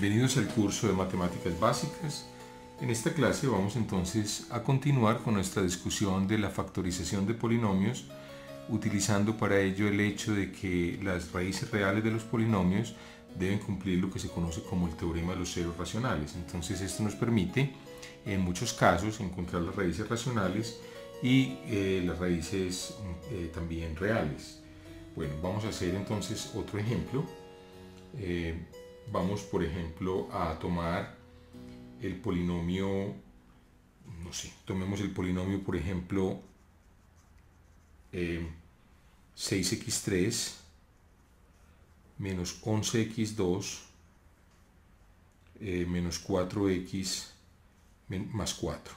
Bienvenidos al curso de Matemáticas Básicas. En esta clase vamos entonces a continuar con nuestra discusión de la factorización de polinomios, utilizando para ello el hecho de que las raíces reales de los polinomios deben cumplir lo que se conoce como el teorema de los ceros racionales. Entonces esto nos permite en muchos casos encontrar las raíces racionales y eh, las raíces eh, también reales. Bueno, vamos a hacer entonces otro ejemplo. Eh, vamos, por ejemplo, a tomar el polinomio, no sé, tomemos el polinomio, por ejemplo, 6x3 eh, menos 11x2 eh, menos 4x más 4.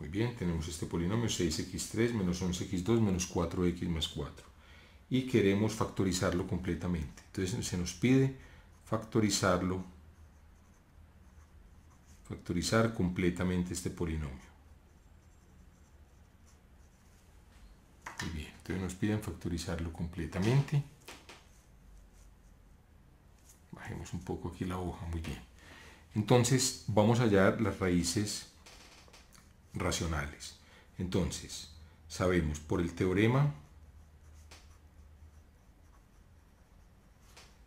Muy bien, tenemos este polinomio 6x3 menos 11x2 menos 4x más 4 y queremos factorizarlo completamente. Entonces se nos pide factorizarlo, factorizar completamente este polinomio. Muy bien, entonces nos piden factorizarlo completamente. Bajemos un poco aquí la hoja, muy bien. Entonces vamos a hallar las raíces racionales. Entonces, sabemos por el teorema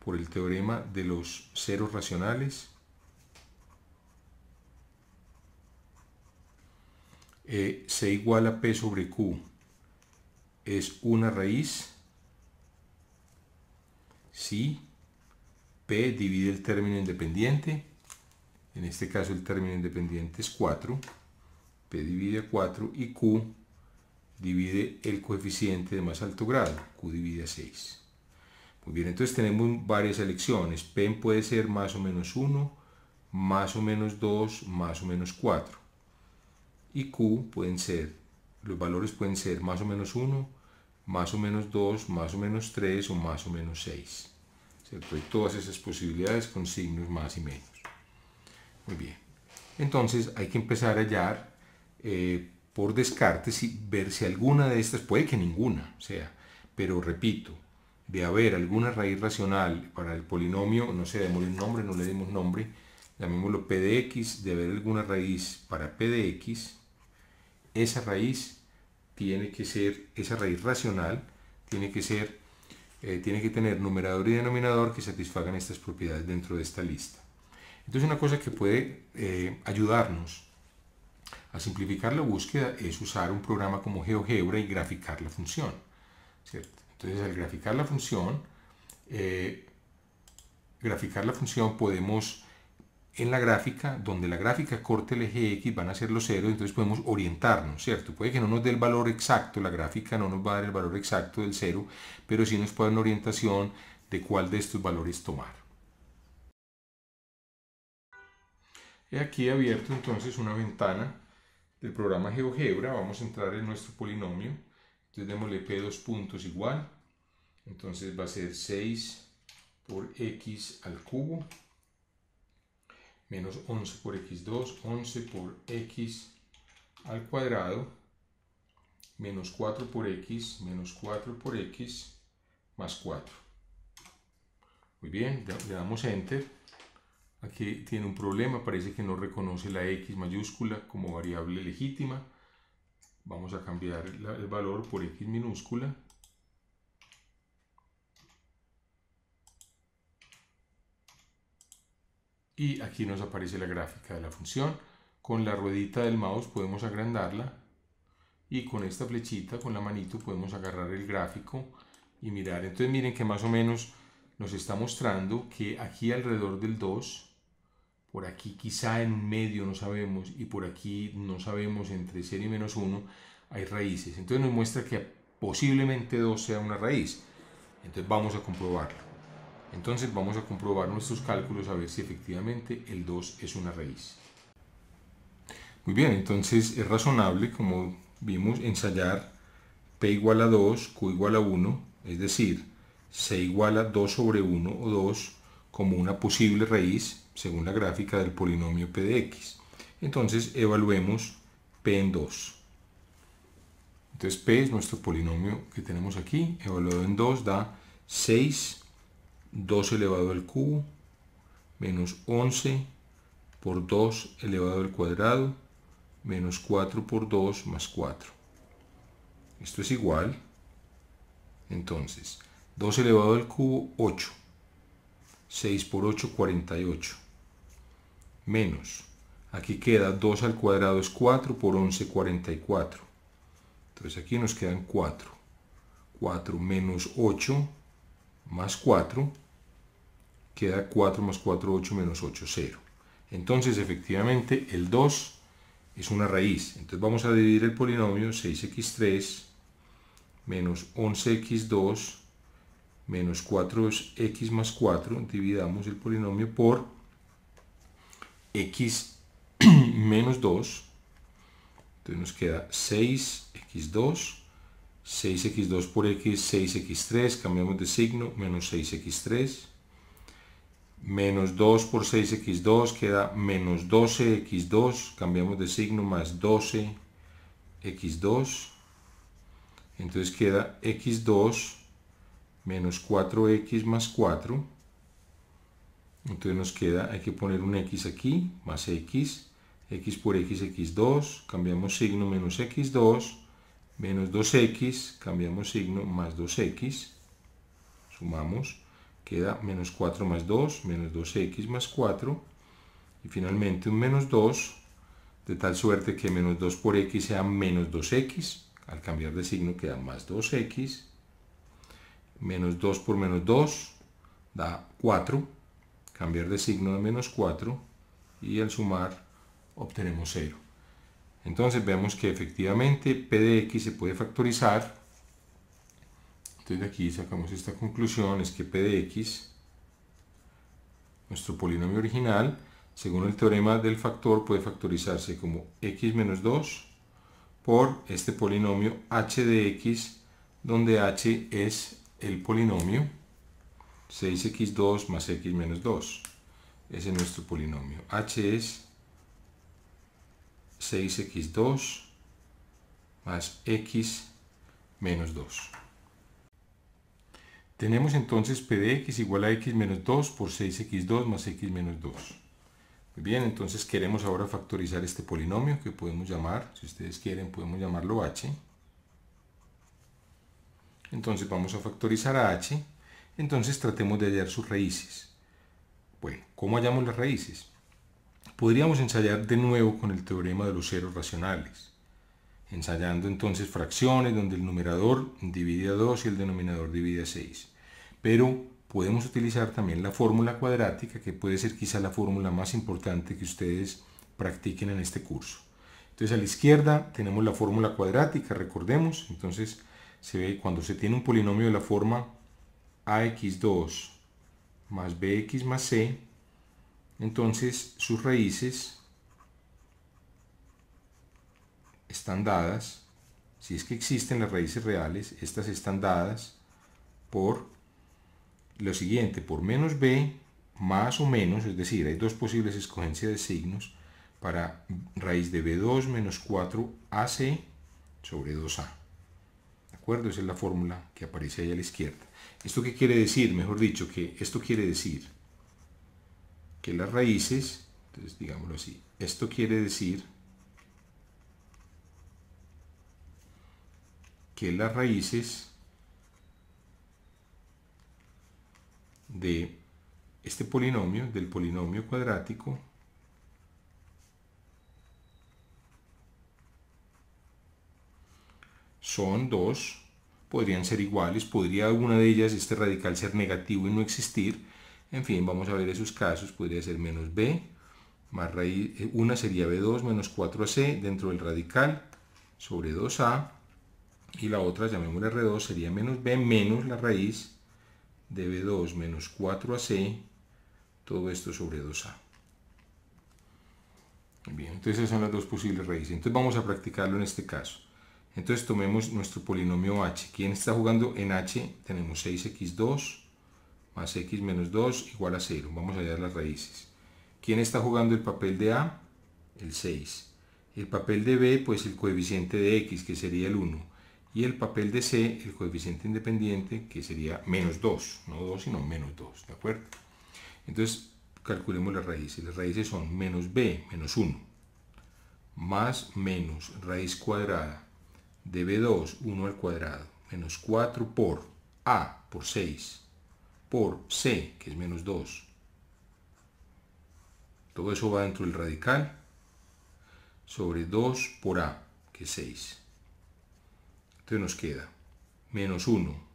por el teorema de los ceros racionales. Eh, C igual a P sobre Q es una raíz si P divide el término independiente, en este caso el término independiente es 4, P divide a 4 y Q divide el coeficiente de más alto grado, Q divide a 6. Muy bien, entonces tenemos varias elecciones. PEN puede ser más o menos 1, más o menos 2, más o menos 4. Y Q pueden ser, los valores pueden ser más o menos 1, más o menos 2, más o menos 3 o más o menos 6. todas esas posibilidades con signos más y menos. Muy bien. Entonces hay que empezar a hallar eh, por descarte, y ver si alguna de estas, puede que ninguna sea, pero repito, de haber alguna raíz racional para el polinomio, no sé, démosle un nombre, no le dimos nombre, llamémoslo p de x, de haber alguna raíz para p de x, esa raíz tiene que ser, esa raíz racional tiene que ser, eh, tiene que tener numerador y denominador que satisfagan estas propiedades dentro de esta lista. Entonces una cosa que puede eh, ayudarnos a simplificar la búsqueda es usar un programa como GeoGebra y graficar la función, entonces, al graficar la función, eh, graficar la función podemos en la gráfica, donde la gráfica corte el eje X, van a ser los ceros, entonces podemos orientarnos, ¿cierto? Puede que no nos dé el valor exacto, la gráfica no nos va a dar el valor exacto del cero, pero sí nos puede dar una orientación de cuál de estos valores tomar. He aquí abierto entonces una ventana del programa GeoGebra, vamos a entrar en nuestro polinomio, entonces démosle P dos puntos igual. Entonces va a ser 6 por X al cubo. Menos 11 por X2. 11 por X al cuadrado. Menos 4 por X. Menos 4 por X. Más 4. Muy bien, le damos Enter. Aquí tiene un problema, parece que no reconoce la X mayúscula como variable legítima. Vamos a cambiar el valor por X minúscula. Y aquí nos aparece la gráfica de la función. Con la ruedita del mouse podemos agrandarla y con esta flechita, con la manito, podemos agarrar el gráfico y mirar. Entonces miren que más o menos nos está mostrando que aquí alrededor del 2 por aquí quizá en medio no sabemos y por aquí no sabemos entre 0 y menos 1 hay raíces. Entonces nos muestra que posiblemente 2 sea una raíz. Entonces vamos a comprobarlo. Entonces vamos a comprobar nuestros cálculos a ver si efectivamente el 2 es una raíz. Muy bien, entonces es razonable, como vimos, ensayar P igual a 2, Q igual a 1, es decir, C igual a 2 sobre 1 o 2 como una posible raíz según la gráfica del polinomio p de x. Entonces evaluemos p en 2. Entonces p es nuestro polinomio que tenemos aquí, evaluado en 2 da 6, 2 elevado al cubo, menos 11 por 2 elevado al cuadrado, menos 4 por 2 más 4. Esto es igual, entonces, 2 elevado al cubo, 8 6 por 8, 48. Menos. Aquí queda 2 al cuadrado es 4 por 11, 44. Entonces aquí nos quedan 4. 4 menos 8 más 4. Queda 4 más 4, 8 menos 8, 0. Entonces efectivamente el 2 es una raíz. Entonces vamos a dividir el polinomio 6x3 menos 11x2 menos 4x más 4, dividamos el polinomio por x menos 2, entonces nos queda 6x2, 6x2 por x, 6x3, cambiamos de signo, menos 6x3, menos 2 por 6x2 queda menos 12x2, cambiamos de signo, más 12x2, entonces queda x2 menos 4x más 4. Entonces nos queda, hay que poner un x aquí, más x, x por x, x2, cambiamos signo, menos x2, menos 2x, cambiamos signo, más 2x, sumamos, queda menos 4 más 2, menos 2x más 4, y finalmente un menos 2, de tal suerte que menos 2 por x sea menos 2x, al cambiar de signo queda más 2x, menos 2 por menos 2 da 4, cambiar de signo de menos 4 y al sumar obtenemos 0. Entonces vemos que efectivamente p de x se puede factorizar. Entonces de aquí sacamos esta conclusión, es que p de x, nuestro polinomio original, según el teorema del factor, puede factorizarse como x menos 2 por este polinomio h de x, donde h es el polinomio 6x2 más x menos 2. Ese es nuestro polinomio. h es 6x2 más x menos 2. Tenemos entonces p de x igual a x menos 2 por 6x2 más x menos 2. bien, entonces queremos ahora factorizar este polinomio que podemos llamar, si ustedes quieren, podemos llamarlo h. Entonces vamos a factorizar a h. Entonces tratemos de hallar sus raíces. Bueno, ¿cómo hallamos las raíces? Podríamos ensayar de nuevo con el teorema de los ceros racionales. Ensayando entonces fracciones donde el numerador divide a 2 y el denominador divide a 6. Pero podemos utilizar también la fórmula cuadrática, que puede ser quizá la fórmula más importante que ustedes practiquen en este curso. Entonces a la izquierda tenemos la fórmula cuadrática, recordemos, entonces se ve cuando se tiene un polinomio de la forma ax2 más bx más c, entonces sus raíces están dadas, si es que existen las raíces reales, estas están dadas por lo siguiente, por menos b más o menos, es decir, hay dos posibles escogencias de signos para raíz de b2 menos 4ac sobre 2a. Esa es la fórmula que aparece ahí a la izquierda. ¿Esto qué quiere decir? Mejor dicho, que esto quiere decir que las raíces, entonces digámoslo así, esto quiere decir que las raíces de este polinomio, del polinomio cuadrático, son dos podrían ser iguales, podría alguna de ellas, este radical, ser negativo y no existir. En fin, vamos a ver esos casos, podría ser menos b, más raíz, eh, una sería b2 menos 4 ac dentro del radical sobre 2a, y la otra, llamémosle r2, sería menos b menos la raíz de b2 menos 4ac, todo esto sobre 2a. Bien, entonces esas son las dos posibles raíces. Entonces vamos a practicarlo en este caso. Entonces tomemos nuestro polinomio h. ¿Quién está jugando en h? Tenemos 6x2 más x menos 2 igual a 0. Vamos a hallar las raíces. ¿Quién está jugando el papel de a? El 6. El papel de b, pues el coeficiente de x, que sería el 1. Y el papel de c, el coeficiente independiente, que sería menos 2. No 2, sino menos 2. ¿De acuerdo? Entonces, calculemos las raíces. Las raíces son menos b menos 1 más menos raíz cuadrada de b2, 1 al cuadrado, menos 4 por a, por 6, por c, que es menos 2. Todo eso va dentro del radical sobre 2 por a, que es 6. Entonces nos queda menos 1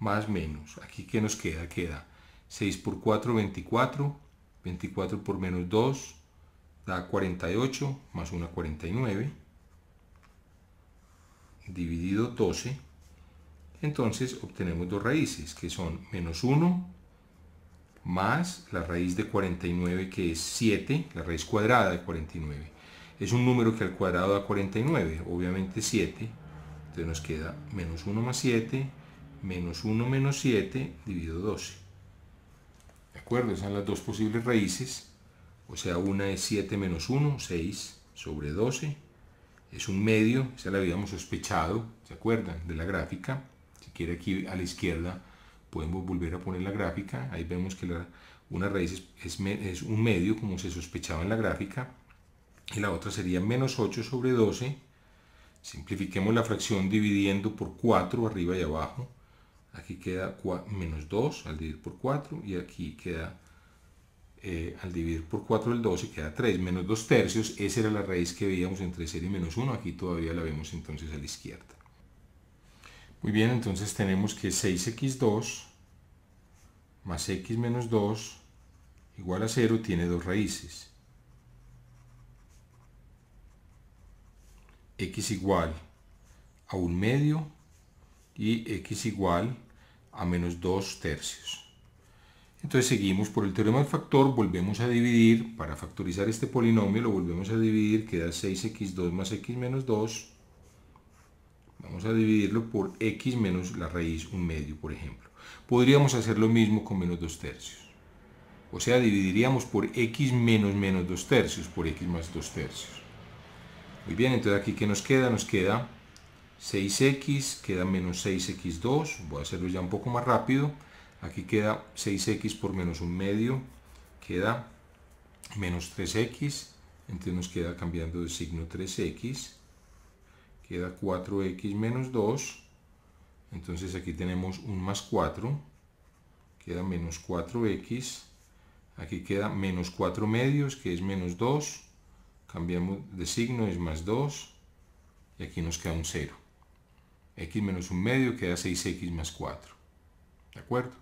más menos. Aquí que nos queda, queda 6 por 4, 24, 24 por menos 2 da 48, más 1, 49 dividido 12, entonces obtenemos dos raíces que son menos 1 más la raíz de 49 que es 7, la raíz cuadrada de 49. Es un número que al cuadrado da 49, obviamente 7, entonces nos queda menos 1 más 7, menos 1 menos 7 dividido 12. ¿De acuerdo? Esas son las dos posibles raíces, o sea, una es 7 menos 1, 6 sobre 12, es un medio, ya la habíamos sospechado, ¿se acuerdan? De la gráfica. Si quiere aquí a la izquierda podemos volver a poner la gráfica. Ahí vemos que una raíz es, un medio, como se sospechaba en la gráfica. Y la otra sería menos 8 sobre 12. Simplifiquemos la fracción dividiendo por 4 arriba y abajo. Aquí queda menos 2 al dividir por 4 y aquí queda eh, al dividir por 4 el 12 queda 3, menos 2 tercios, esa era la raíz que veíamos entre 0 y menos 1, aquí todavía la vemos entonces a la izquierda. Muy bien, entonces tenemos que 6x2 más x menos 2 igual a 0 tiene dos raíces. x igual a 1 medio y x igual a menos 2 tercios. Entonces seguimos por el teorema del factor, volvemos a dividir, para factorizar este polinomio lo volvemos a dividir, queda 6x2 más x menos 2, vamos a dividirlo por x menos la raíz 1 medio, por ejemplo. Podríamos hacer lo mismo con menos 2 tercios, o sea, dividiríamos por x menos menos 2 tercios, por x más 2 tercios. Muy bien, entonces aquí ¿qué nos queda? Nos queda 6x, queda menos 6x2, voy a hacerlo ya un poco más rápido, Aquí queda 6x por menos un medio, queda menos 3x, entonces nos queda cambiando de signo 3x, queda 4x menos 2, entonces aquí tenemos un más 4, queda menos 4x, aquí queda menos 4 medios, que es menos 2, cambiamos de signo, es más 2, y aquí nos queda un 0. x menos un medio queda 6x más 4, ¿de acuerdo?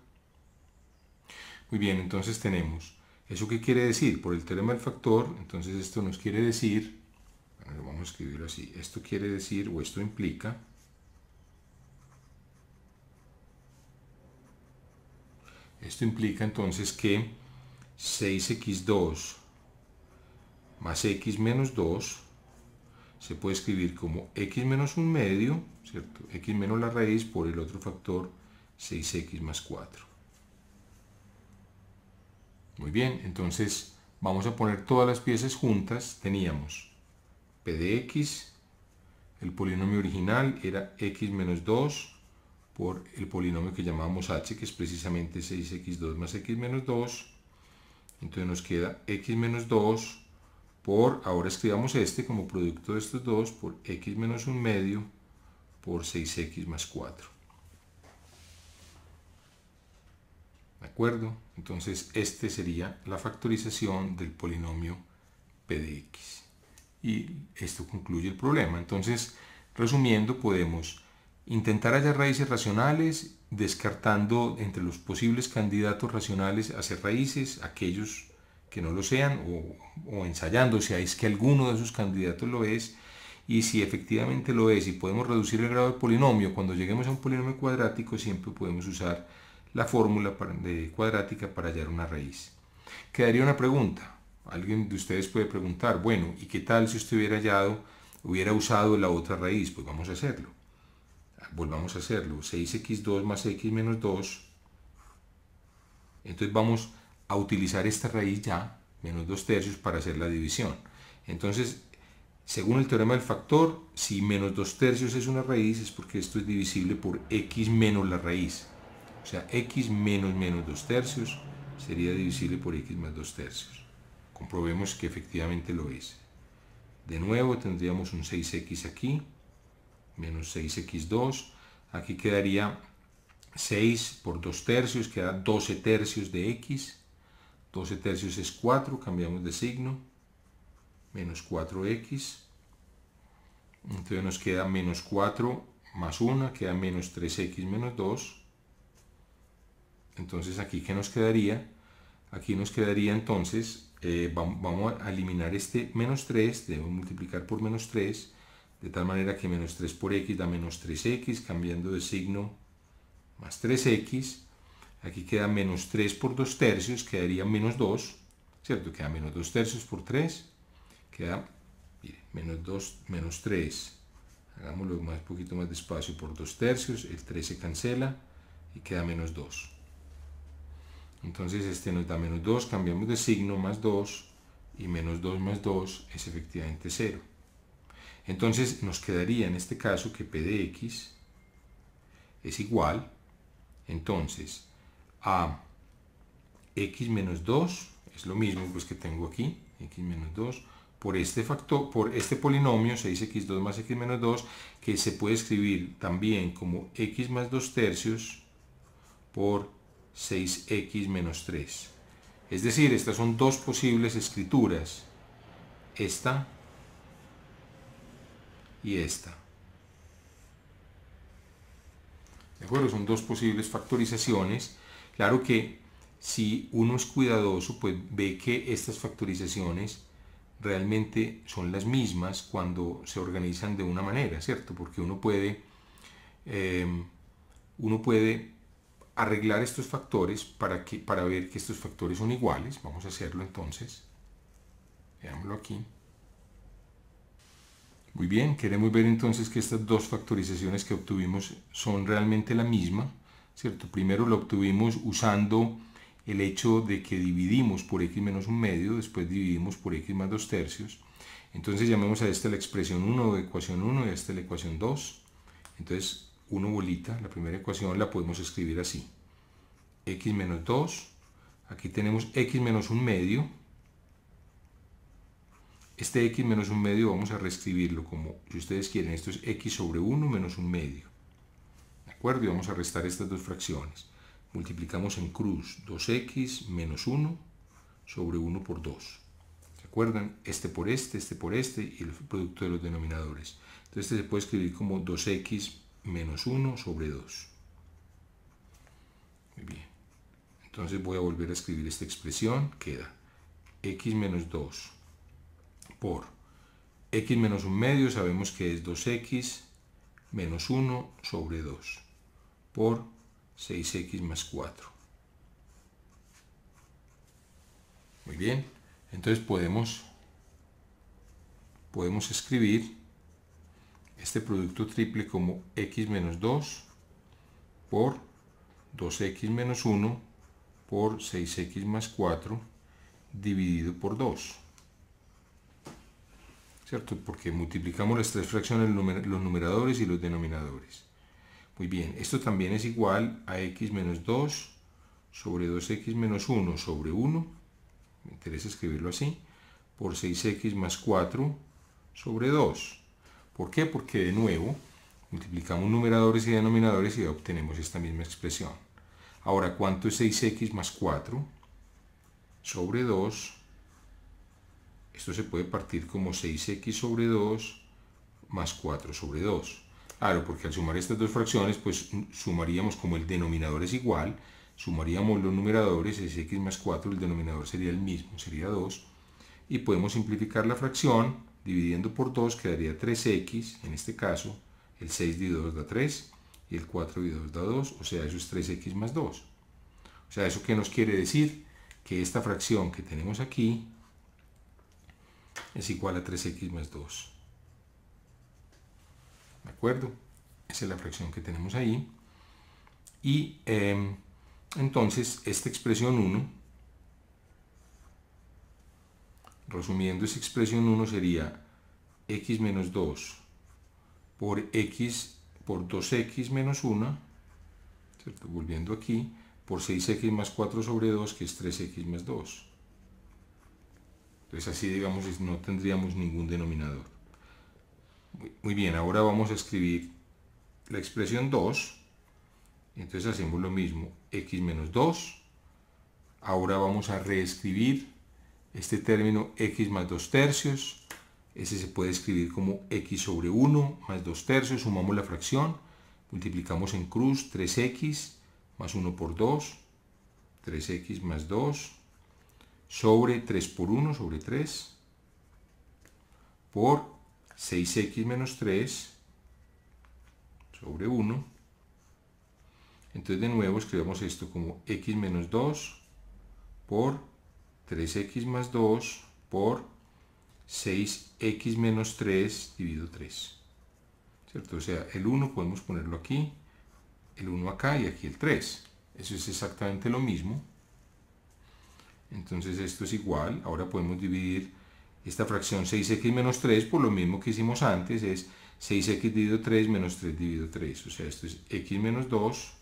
Muy bien, entonces tenemos, ¿eso qué quiere decir? Por el teorema del factor, entonces esto nos quiere decir, bueno, vamos a escribir así, esto quiere decir o esto implica Esto implica entonces que 6x2 más x menos 2 se puede escribir como x menos un medio, ¿cierto? x menos la raíz por el otro factor 6x más 4. Muy bien, entonces vamos a poner todas las piezas juntas. Teníamos p de x, el polinomio original era x menos 2 por el polinomio que llamamos h, que es precisamente 6x2 más x menos 2. Entonces nos queda x menos 2 por, ahora escribamos este como producto de estos dos, por x menos 1 medio por 6x más 4. ¿De acuerdo? Entonces, este sería la factorización del polinomio p de x. Y esto concluye el problema. Entonces, resumiendo, podemos intentar hallar raíces racionales descartando entre los posibles candidatos racionales hacer raíces aquellos que no lo sean o, ensayando si es que alguno de sus candidatos lo es y si efectivamente lo es y podemos reducir el grado del polinomio cuando lleguemos a un polinomio cuadrático siempre podemos usar la fórmula de cuadrática para hallar una raíz. Quedaría una pregunta. Alguien de ustedes puede preguntar, bueno, ¿y qué tal si usted hubiera hallado, hubiera usado la otra raíz? Pues vamos a hacerlo. Volvamos a hacerlo. 6x2 más x menos 2. Entonces vamos a utilizar esta raíz ya, menos 2 tercios, para hacer la división. Entonces, según el teorema del factor, si menos 2 tercios es una raíz, es porque esto es divisible por x menos la raíz. O sea, x menos menos 2 tercios sería divisible por x más 2 tercios. Comprobemos que efectivamente lo es. De nuevo tendríamos un 6x aquí, menos 6x2. Aquí quedaría 6 por 2 tercios, queda 12 tercios de x. 12 tercios es 4, cambiamos de signo, menos 4x. Entonces nos queda menos 4 más 1, queda menos 3x menos 2 entonces aquí, ¿qué nos quedaría? Aquí nos quedaría entonces, eh, vamos a eliminar este menos 3, debemos multiplicar por menos 3, de tal manera que menos 3 por x da menos 3x, cambiando de signo más 3x, aquí queda menos 3 por 2 tercios, quedaría menos 2, ¿cierto? Queda menos 2 tercios por 3, queda, mire, menos 2, menos 3, hagámoslo un poquito más despacio, por 2 tercios, el 3 se cancela y queda menos 2. Entonces este nos da menos 2, cambiamos de signo, más 2, y menos 2 más 2 es efectivamente 0. Entonces nos quedaría en este caso que p de x es igual, entonces, a x menos 2, es lo mismo pues que tengo aquí, x menos 2, por este, factor, por este polinomio 6x2 más x menos 2, que se puede escribir también como x más 2 tercios por 6x menos 3. Es decir, estas son dos posibles escrituras. Esta y esta. ¿De acuerdo? Son dos posibles factorizaciones. Claro que si uno es cuidadoso, pues ve que estas factorizaciones realmente son las mismas cuando se organizan de una manera, ¿cierto? Porque uno puede, eh, uno puede arreglar estos factores para, que, para ver que estos factores son iguales. Vamos a hacerlo entonces. Veámoslo aquí. Muy bien, queremos ver entonces que estas dos factorizaciones que obtuvimos son realmente la misma, ¿cierto? Primero lo obtuvimos usando el hecho de que dividimos por x menos un medio, después dividimos por x más dos tercios. Entonces llamemos a esta la expresión 1 de ecuación 1 y a esta la ecuación 2. Entonces 1 bolita, la primera ecuación la podemos escribir así. x menos 2, aquí tenemos x menos 1 medio. Este x menos 1 medio vamos a reescribirlo como, si ustedes quieren, esto es x sobre 1 menos 1 medio. ¿De acuerdo? Y vamos a restar estas dos fracciones. Multiplicamos en cruz 2x menos 1 sobre 1 por 2. ¿Se acuerdan? Este por este, este por este y el producto de los denominadores. Entonces este se puede escribir como 2x menos 1 sobre 2. Muy bien. Entonces voy a volver a escribir esta expresión. Queda x menos 2 por x menos 1 medio, sabemos que es 2x menos 1 sobre 2 por 6x más 4. Muy bien, entonces podemos, podemos escribir este producto triple como x menos 2 por 2x menos 1 por 6x más 4 dividido por 2. ¿Cierto? Porque multiplicamos las tres fracciones, los numeradores y los denominadores. Muy bien, esto también es igual a x menos 2 sobre 2x menos 1 sobre 1, me interesa escribirlo así, por 6x más 4 sobre 2. ¿Por qué? Porque de nuevo multiplicamos numeradores y denominadores y obtenemos esta misma expresión. Ahora, ¿cuánto es 6x más 4? Sobre 2. Esto se puede partir como 6x sobre 2 más 4 sobre 2. Claro, porque al sumar estas dos fracciones, pues sumaríamos como el denominador es igual, sumaríamos los numeradores, 6x más 4, el denominador sería el mismo, sería 2, y podemos simplificar la fracción, Dividiendo por 2 quedaría 3x, en este caso el 6 dividido 2 da 3 y el 4 dividido 2 da 2, o sea, eso es 3x más 2. O sea, ¿eso qué nos quiere decir? Que esta fracción que tenemos aquí es igual a 3x más 2. ¿De acuerdo? Esa es la fracción que tenemos ahí. Y em, entonces esta expresión 1 Resumiendo esa expresión 1 sería x menos 2 por x por 2x menos 1, volviendo aquí, por 6x más 4 sobre 2, que es 3x más 2. Entonces así, digamos, no tendríamos ningún denominador. Muy bien, ahora vamos a escribir la expresión 2. Entonces hacemos lo mismo, x menos 2. Ahora vamos a reescribir este término x más 2 tercios, ese se puede escribir como x sobre 1 más 2 tercios, sumamos la fracción, multiplicamos en cruz 3x más 1 por 2, 3x más 2, sobre 3 por 1, sobre 3, por 6x menos 3, sobre 1. Entonces de nuevo escribamos esto como x menos 2 por 3x más 2 por 6x menos 3 dividido 3. ¿Cierto? O sea, el 1 podemos ponerlo aquí, el 1 acá y aquí el 3. Eso es exactamente lo mismo. Entonces esto es igual. Ahora podemos dividir esta fracción 6x menos 3 por lo mismo que hicimos antes. Es 6x dividido 3 menos 3 dividido 3. O sea, esto es x menos 2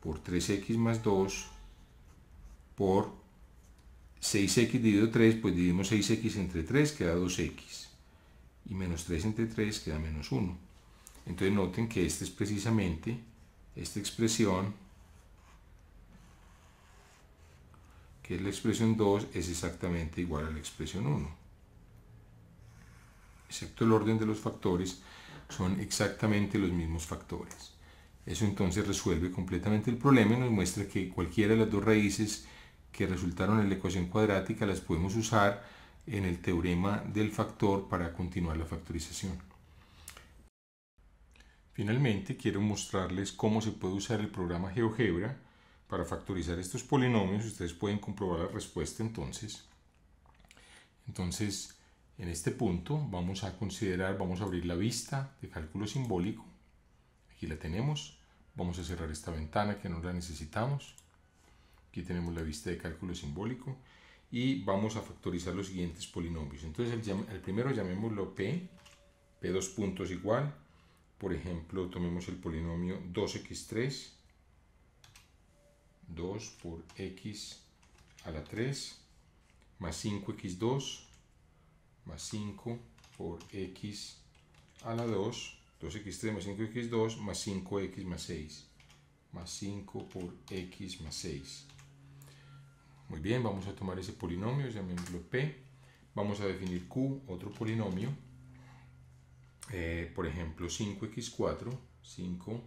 por 3x más 2 por 6x dividido 3, pues dividimos 6x entre 3, queda 2x. Y menos 3 entre 3 queda menos 1. Entonces noten que esta es precisamente, esta expresión, que es la expresión 2, es exactamente igual a la expresión 1. Excepto el orden de los factores, son exactamente los mismos factores. Eso entonces resuelve completamente el problema y nos muestra que cualquiera de las dos raíces que resultaron en la ecuación cuadrática las podemos usar en el teorema del factor para continuar la factorización. Finalmente, quiero mostrarles cómo se puede usar el programa GeoGebra para factorizar estos polinomios. Ustedes pueden comprobar la respuesta entonces. Entonces, en este punto vamos a considerar, vamos a abrir la vista de cálculo simbólico. Aquí la tenemos. Vamos a cerrar esta ventana que no la necesitamos. Aquí tenemos la vista de cálculo simbólico y vamos a factorizar los siguientes polinomios. Entonces el, primero llamémoslo P, P dos puntos igual. Por ejemplo, tomemos el polinomio 2x3, 2 por x a la 3, más 5x2, más 5 por x a la 2, 2x3 más 5x2, más 5x más 6, más 5 por x más 6 muy bien, vamos a tomar ese polinomio, llamémoslo P. Vamos a definir Q, otro polinomio. Eh, por ejemplo, 5x4, 5,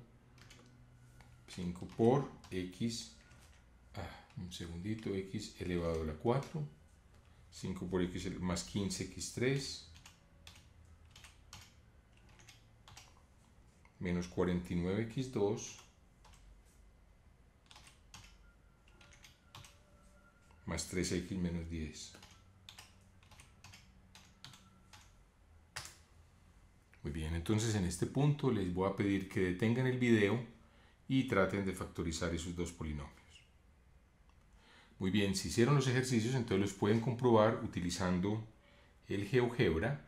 5 por x, ah, un segundito, x elevado a la 4, 5 por x más 15x3, menos 49x2 más 3x menos 10. Muy bien, entonces en este punto les voy a pedir que detengan el video y traten de factorizar esos dos polinomios. Muy bien, si hicieron los ejercicios, entonces los pueden comprobar utilizando el GeoGebra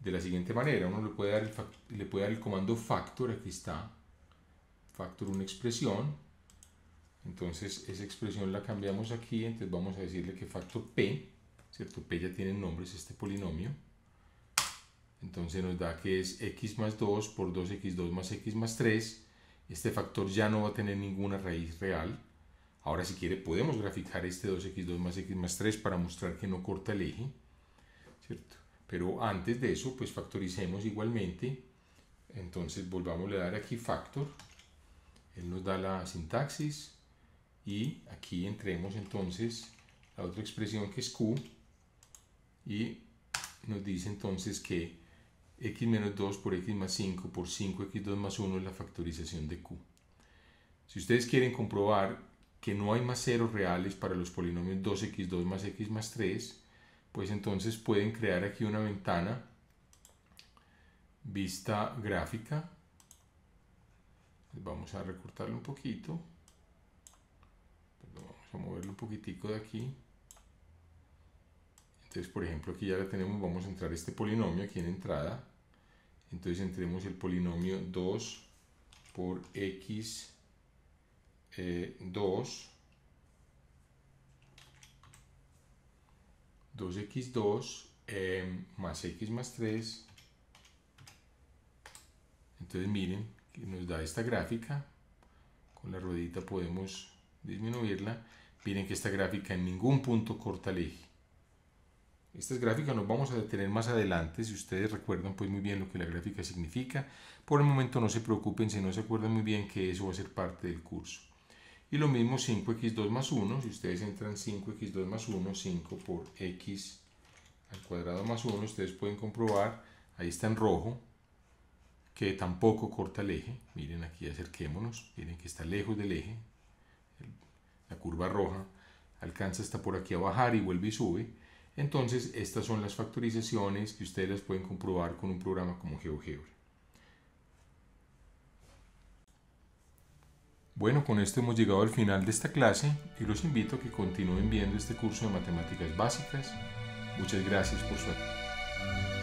de la siguiente manera. Uno le puede dar el, le puede dar el comando factor, aquí está, factor una expresión, entonces esa expresión la cambiamos aquí, entonces vamos a decirle que factor P, ¿cierto? P ya tiene nombres este polinomio. Entonces nos da que es x más 2 por 2x2 más x más 3. Este factor ya no va a tener ninguna raíz real. Ahora si quiere podemos graficar este 2x2 más x más 3 para mostrar que no corta el eje. ¿cierto? Pero antes de eso pues factoricemos igualmente. Entonces volvamos a dar aquí factor. Él nos da la sintaxis y aquí entremos entonces la otra expresión que es Q y nos dice entonces que x menos 2 por x más 5 por 5x2 más 1 es la factorización de Q. Si ustedes quieren comprobar que no hay más ceros reales para los polinomios 2x2 más x más 3, pues entonces pueden crear aquí una ventana vista gráfica. Vamos a recortarlo un poquito moverlo un poquitico de aquí. Entonces, por ejemplo, aquí ya la tenemos, vamos a entrar este polinomio aquí en entrada. Entonces entremos el polinomio 2 por x2 2x2 eh, eh, más x más 3. Entonces miren, que nos da esta gráfica. Con la ruedita podemos disminuirla. Miren que esta gráfica en ningún punto corta el eje. Estas gráficas nos vamos a detener más adelante, si ustedes recuerdan pues muy bien lo que la gráfica significa. Por el momento no se preocupen si no se acuerdan muy bien que eso va a ser parte del curso. Y lo mismo 5x2 más 1, si ustedes entran 5x2 más 1, 5 por x al cuadrado más 1, ustedes pueden comprobar, ahí está en rojo, que tampoco corta el eje. Miren aquí, acerquémonos, miren que está lejos del eje, roja, alcanza hasta por aquí a bajar y vuelve y sube. Entonces, estas son las factorizaciones que ustedes pueden comprobar con un programa como GeoGebra. Bueno, con esto hemos llegado al final de esta clase y los invito a que continúen viendo este curso de matemáticas básicas. Muchas gracias por su atención.